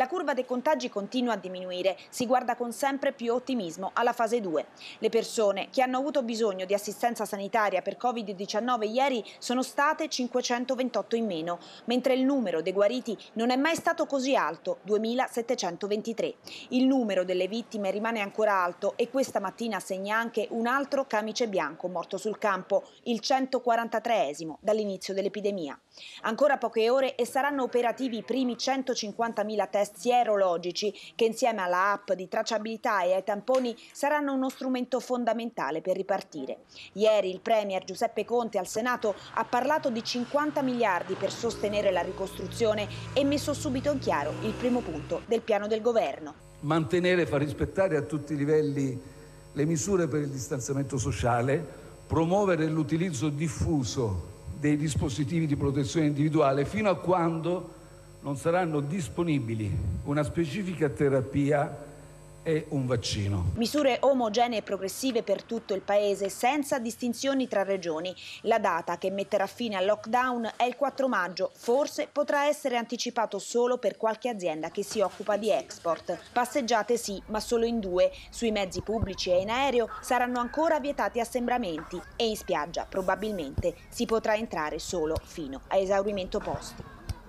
la curva dei contagi continua a diminuire, si guarda con sempre più ottimismo alla fase 2. Le persone che hanno avuto bisogno di assistenza sanitaria per Covid-19 ieri sono state 528 in meno, mentre il numero dei guariti non è mai stato così alto, 2723. Il numero delle vittime rimane ancora alto e questa mattina segna anche un altro camice bianco morto sul campo, il 143esimo dall'inizio dell'epidemia. Ancora poche ore e saranno operativi i primi 150.000 test sierologici che insieme alla app di tracciabilità e ai tamponi saranno uno strumento fondamentale per ripartire. Ieri il Premier Giuseppe Conte al Senato ha parlato di 50 miliardi per sostenere la ricostruzione e messo subito in chiaro il primo punto del piano del governo. Mantenere e far rispettare a tutti i livelli le misure per il distanziamento sociale, promuovere l'utilizzo diffuso dei dispositivi di protezione individuale fino a quando non saranno disponibili una specifica terapia e un vaccino. Misure omogenee e progressive per tutto il paese, senza distinzioni tra regioni. La data che metterà fine al lockdown è il 4 maggio, forse potrà essere anticipato solo per qualche azienda che si occupa di export. Passeggiate sì, ma solo in due. Sui mezzi pubblici e in aereo saranno ancora vietati assembramenti e in spiaggia probabilmente si potrà entrare solo fino a esaurimento posti.